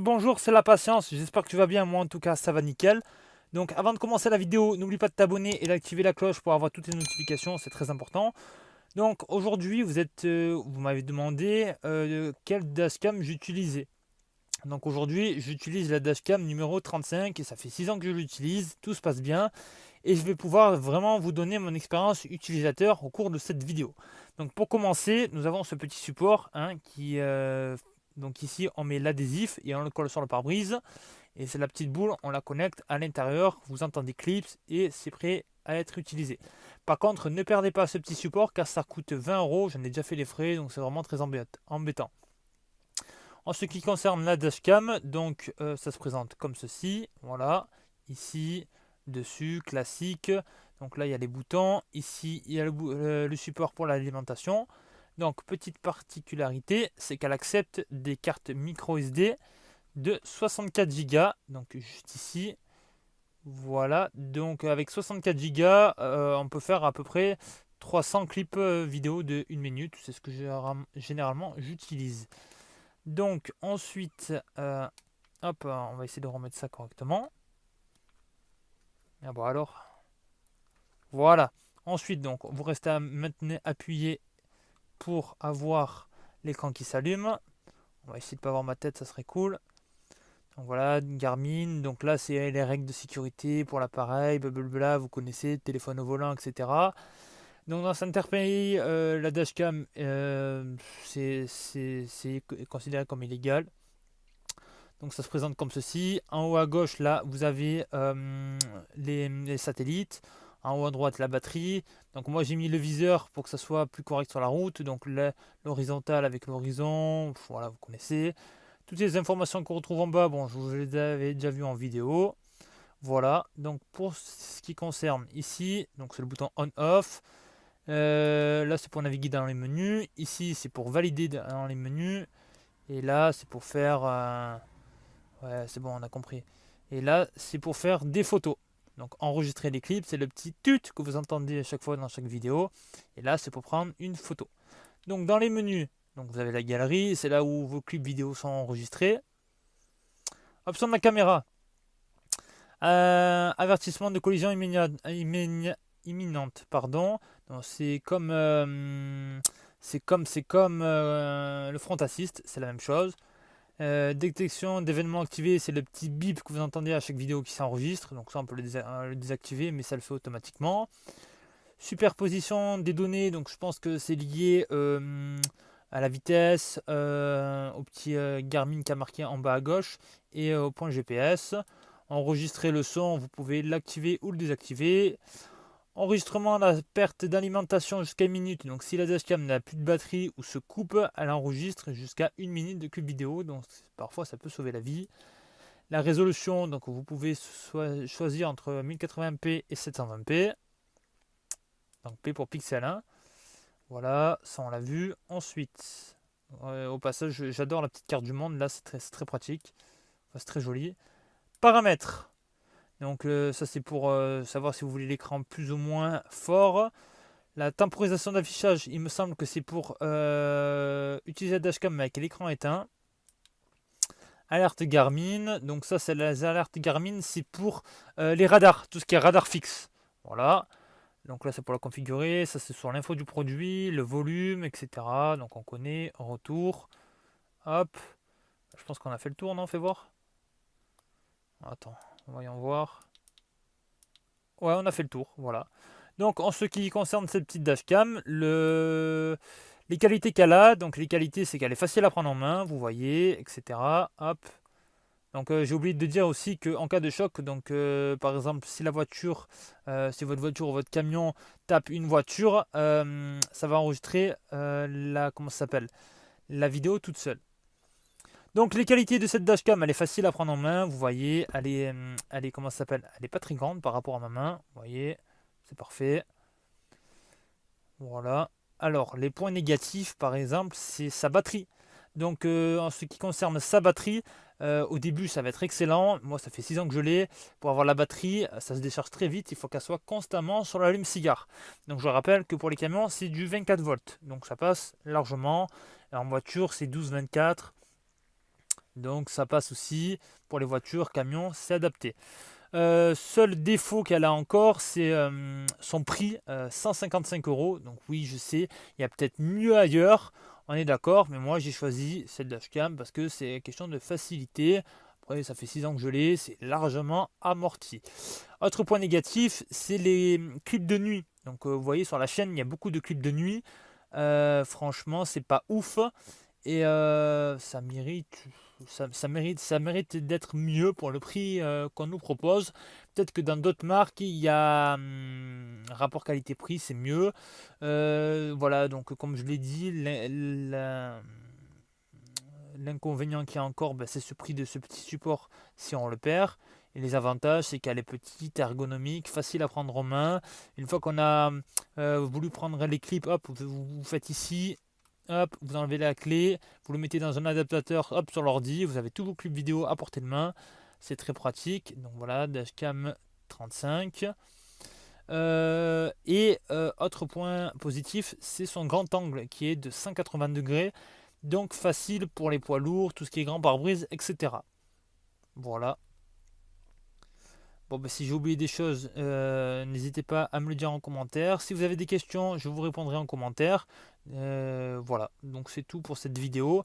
bonjour, c'est la patience. J'espère que tu vas bien. Moi, en tout cas, ça va nickel. Donc, avant de commencer la vidéo, n'oublie pas de t'abonner et d'activer la cloche pour avoir toutes les notifications. C'est très important. Donc, aujourd'hui, vous êtes, euh, vous m'avez demandé quel euh, quelle dashcam j'utilisais. Donc, aujourd'hui, j'utilise la dashcam numéro 35 et ça fait 6 ans que je l'utilise. Tout se passe bien et je vais pouvoir vraiment vous donner mon expérience utilisateur au cours de cette vidéo. Donc pour commencer, nous avons ce petit support hein, qui euh, donc ici, on met l'adhésif et on le colle sur le pare-brise. Et c'est la petite boule, on la connecte à l'intérieur. Vous entendez clips et c'est prêt à être utilisé. Par contre, ne perdez pas ce petit support car ça coûte 20 euros. J'en ai déjà fait les frais, donc c'est vraiment très embêtant. En ce qui concerne la dashcam, donc euh, ça se présente comme ceci. Voilà, ici, dessus, classique. Donc là, il y a les boutons. Ici, il y a le support pour l'alimentation. Donc, petite particularité, c'est qu'elle accepte des cartes micro SD de 64 Go. Donc, juste ici. Voilà. Donc, avec 64 Go, euh, on peut faire à peu près 300 clips euh, vidéo de 1 minute. C'est ce que généralement j'utilise. Donc, ensuite, euh, hop, on va essayer de remettre ça correctement. Ah bon, alors. Voilà. Ensuite, donc, vous restez à maintenir appuyé pour avoir l'écran qui s'allume. On va essayer de pas voir ma tête, ça serait cool. Donc voilà, Garmin, donc là c'est les règles de sécurité pour l'appareil, blablabla, vous connaissez, téléphone au volant, etc. Donc dans Centerpay, euh, la dashcam, euh, c'est considéré comme illégal. Donc ça se présente comme ceci. En haut à gauche, là, vous avez euh, les, satellites en haut à droite la batterie. Donc moi j'ai mis le viseur pour que ça soit plus correct sur la route. Donc l'horizontale avec l'horizon, voilà, vous connaissez. Toutes les informations qu'on retrouve en bas, bon, je vous les avais déjà vues en vidéo. Voilà, donc pour ce qui concerne ici, donc c'est le bouton on-off. Euh, là c'est pour naviguer dans les menus. Ici c'est pour valider dans les menus. Et là c'est pour faire... Euh, ouais c'est bon on a compris. Et là c'est pour faire des photos. Donc enregistrer les clips, c'est le petit tut que vous entendez à chaque fois dans chaque vidéo. Et là, c'est pour prendre une photo. Donc dans les menus, donc vous avez la galerie, c'est là où vos clips vidéo sont enregistrés. Option de la caméra. Euh, avertissement de collision imminente, pardon. Euh, c'est comme, c'est comme, c'est euh, comme le front assist, c'est la même chose. Euh, détection d'événements activés, c'est le petit bip que vous entendez à chaque vidéo qui s'enregistre. Donc ça, on peut le, euh, désactiver, mais ça le fait automatiquement. Superposition des données, donc je pense que c'est lié euh, à la vitesse, au petit Garmin qui a marqué en bas à gauche et au point GPS. Enregistrer le son, vous pouvez l'activer ou le désactiver. Enregistrement la perte d'alimentation jusqu'à une minute. Donc si la dashcam n'a plus de batterie ou se coupe, elle enregistre jusqu'à une minute de cube vidéo. Donc parfois ça peut sauver la vie. La résolution, donc vous pouvez choisir entre 1080p et 720p. Donc P pour pixel 1. Voilà, ça on l'a vu. Ensuite, euh, au passage, j'adore la petite carte du monde. Là, c'est très, pratique. c'est très joli. Paramètres. Donc euh, ça c'est pour euh, savoir si vous voulez l'écran plus ou moins fort. La temporisation d'affichage, il me semble que c'est pour euh, utiliser la dashcam avec l'écran éteint. Alerte Garmin, donc ça c'est les alertes Garmin, c'est pour les radars, tout ce qui est radar fixe. Voilà, donc là c'est pour la configurer, ça c'est sur l'info du produit, le volume, etc. Donc on connaît, retour, hop, je pense qu'on a fait le tour, non Fais voir. Attends, Voyons voir. Ouais, on a fait le tour, voilà. Donc, en ce qui concerne cette petite dashcam, le... les qualités qu'elle a, donc les qualités, c'est qu'elle est facile à prendre en main, vous voyez, etc. Hop. Donc, euh, j'ai oublié de dire aussi qu'en cas de choc, donc euh, par exemple, si la voiture, euh, si votre voiture ou votre camion tape une voiture, ça va enregistrer la, comment s'appelle, la vidéo toute seule. Donc les qualités de cette dashcam, elle est facile à prendre en main, vous voyez, elle est, euh, elle est comment s'appelle Elle est pas très grande par rapport à ma main, vous voyez, c'est parfait. Voilà. Alors les points négatifs, par exemple, c'est sa batterie. Donc euh, en ce qui concerne sa batterie, euh, au début ça va être excellent. Moi ça fait 6 ans que je l'ai. Pour avoir la batterie, ça se décharge très vite. Il faut qu'elle soit constamment sur l'allume-cigare. Donc je rappelle que pour les camions c'est du 24 volts. Donc ça passe largement. En voiture c'est 12-24. Donc ça passe aussi pour les voitures, camions, c'est adapté. Euh, seul défaut qu'elle a encore, c'est euh, son prix, 155 euh, euros. Donc oui, je sais, il y a peut-être mieux ailleurs, on est d'accord, mais moi j'ai choisi cette dashcam parce que c'est question de facilité. Après, ça fait 6 ans que je l'ai, c'est largement amorti. Autre point négatif, c'est les clips de nuit. Donc vous voyez sur la chaîne, il y a beaucoup de clips de nuit. franchement, c'est pas ouf. Et ça m'irrite ça, mérite, ça mérite d'être mieux pour le prix euh, qu'on nous propose. Peut-être que dans d'autres marques, il y a hum, rapport qualité-prix, c'est mieux. Euh, voilà, donc comme je l'ai dit, l'inconvénient qu'il y encore, ben, c'est ce prix de ce petit support si on le perd. Et les avantages, c'est qu'elle est petite, ergonomique, facile à prendre en main. Une fois qu'on a euh, voulu prendre les clips, hop, vous faites ici, vous enlevez la clé, vous le mettez dans un adaptateur, hop, sur l'ordi, vous avez tous vos clips vidéo à portée de main, c'est très pratique, donc voilà, Dashcam 35. Euh, et euh, autre point positif, c'est son grand angle qui est de 180 degrés, donc facile pour les poids lourds, tout ce qui est grand pare-brise, etc. Voilà. Bon, ben, si j'ai oublié des choses, euh, n'hésitez pas à me le dire en commentaire. Si vous avez des questions, je vous répondrai en commentaire. Euh, voilà, donc c'est tout pour cette vidéo.